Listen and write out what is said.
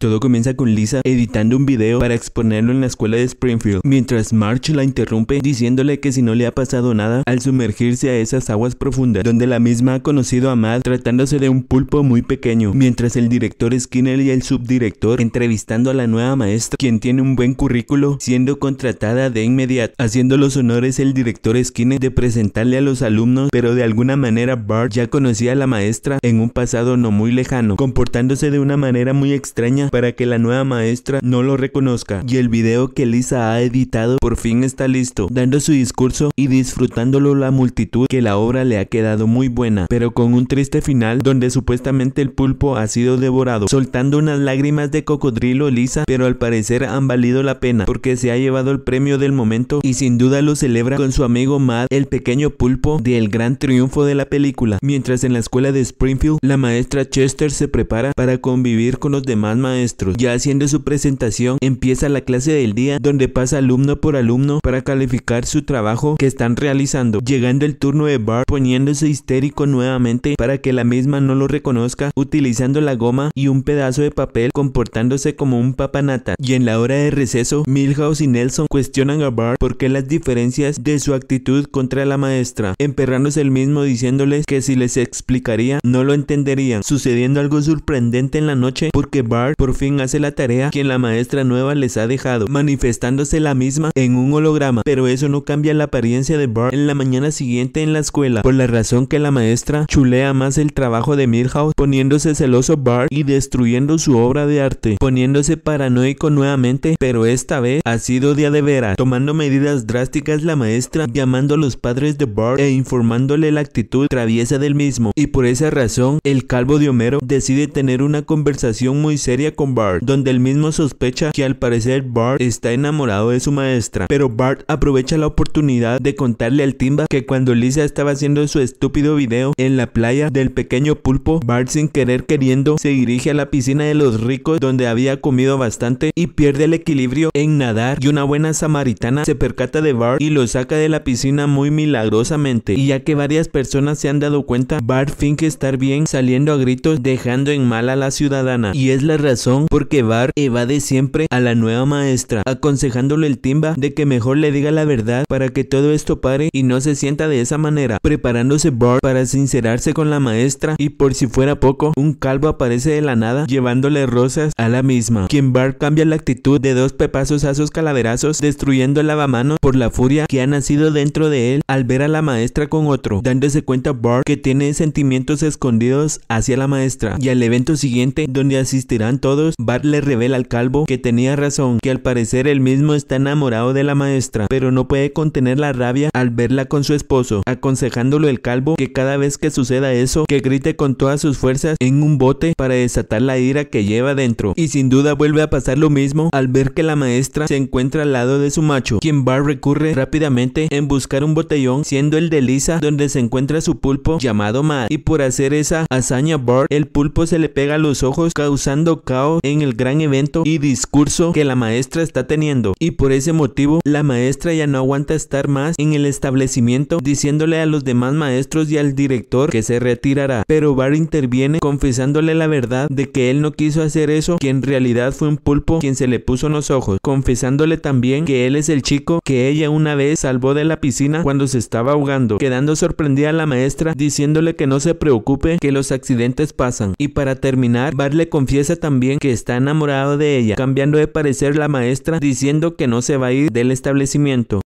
Todo comienza con Lisa editando un video para exponerlo en la escuela de Springfield, mientras March la interrumpe diciéndole que si no le ha pasado nada al sumergirse a esas aguas profundas, donde la misma ha conocido a Matt tratándose de un pulpo muy pequeño, mientras el director Skinner y el subdirector entrevistando a la nueva maestra, quien tiene un buen currículo, siendo contratada de inmediato, haciendo los honores el director Skinner de presentarle a los alumnos, pero de alguna manera Bart ya conocía a la maestra en un pasado no muy lejano, comportándose de una manera muy extraña para que la nueva maestra no lo reconozca. Y el video que Lisa ha editado por fin está listo, dando su discurso y disfrutándolo la multitud que la obra le ha quedado muy buena, pero con un triste final donde supuestamente el pulpo ha sido devorado, soltando unas lágrimas de cocodrilo Lisa, pero al parecer han valido la pena porque se ha llevado el premio del momento y sin duda lo celebra con su amigo Matt, el pequeño pulpo del gran triunfo de la película. Mientras en la escuela de Springfield, la maestra Chester se prepara para convivir con los demás maestros ya haciendo su presentación, empieza la clase del día donde pasa alumno por alumno para calificar su trabajo que están realizando. Llegando el turno de Bart poniéndose histérico nuevamente para que la misma no lo reconozca, utilizando la goma y un pedazo de papel comportándose como un papanata. Y en la hora de receso, Milhouse y Nelson cuestionan a Bart por qué las diferencias de su actitud contra la maestra, emperrándose el mismo diciéndoles que si les explicaría no lo entenderían, sucediendo algo sorprendente en la noche porque Bart por fin hace la tarea que la maestra nueva les ha dejado, manifestándose la misma en un holograma, pero eso no cambia la apariencia de Bart en la mañana siguiente en la escuela, por la razón que la maestra chulea más el trabajo de Milhouse, poniéndose celoso Bart y destruyendo su obra de arte, poniéndose paranoico nuevamente, pero esta vez ha sido día de Vera. tomando medidas drásticas la maestra, llamando a los padres de Bart e informándole la actitud traviesa del mismo, y por esa razón, el calvo de Homero decide tener una conversación muy seria con Bart, donde el mismo sospecha que al parecer Bart está enamorado de su maestra, pero Bart aprovecha la oportunidad de contarle al Timba que cuando Lisa estaba haciendo su estúpido video en la playa del pequeño pulpo, Bart sin querer queriendo se dirige a la piscina de los ricos donde había comido bastante y pierde el equilibrio en nadar y una buena samaritana se percata de Bart y lo saca de la piscina muy milagrosamente y ya que varias personas se han dado cuenta, Bart finge estar bien saliendo a gritos dejando en mal a la ciudadana y es la razón porque Bar evade siempre a la nueva maestra, aconsejándole el timba de que mejor le diga la verdad para que todo esto pare y no se sienta de esa manera, preparándose Bart para sincerarse con la maestra y por si fuera poco, un calvo aparece de la nada llevándole rosas a la misma, quien Bart cambia la actitud de dos pepazos a sus calaverazos, destruyendo el lavamano por la furia que ha nacido dentro de él al ver a la maestra con otro, dándose cuenta Bart que tiene sentimientos escondidos hacia la maestra, y al evento siguiente donde asistirán todos Bart le revela al calvo que tenía razón, que al parecer él mismo está enamorado de la maestra, pero no puede contener la rabia al verla con su esposo, aconsejándolo el calvo que cada vez que suceda eso, que grite con todas sus fuerzas en un bote para desatar la ira que lleva dentro. Y sin duda vuelve a pasar lo mismo al ver que la maestra se encuentra al lado de su macho, quien Bart recurre rápidamente en buscar un botellón, siendo el de Lisa donde se encuentra su pulpo llamado Matt. Y por hacer esa hazaña Bart, el pulpo se le pega a los ojos causando caos en el gran evento y discurso que la maestra está teniendo y por ese motivo la maestra ya no aguanta estar más en el establecimiento diciéndole a los demás maestros y al director que se retirará, pero Bar interviene confesándole la verdad de que él no quiso hacer eso, que en realidad fue un pulpo quien se le puso en los ojos, confesándole también que él es el chico que ella una vez salvó de la piscina cuando se estaba ahogando, quedando sorprendida a la maestra diciéndole que no se preocupe que los accidentes pasan y para terminar Bar le confiesa también que está enamorado de ella, cambiando de parecer la maestra diciendo que no se va a ir del establecimiento.